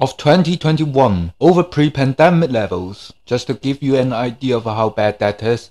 of 2021 over pre-pandemic levels, just to give you an idea of how bad that is.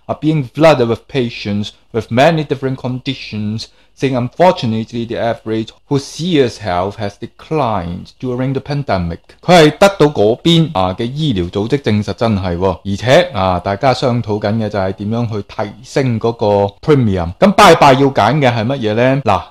are being flooded with patients with many different conditions, saying unfortunately the average who sees health has declined during the pandemic。佢係得到嗰邊啊嘅醫療組織證實真係喎、哦，而且啊大家商討緊嘅就係點樣去提升嗰個 premium。咁拜拜要揀嘅係乜嘢呢？嗱。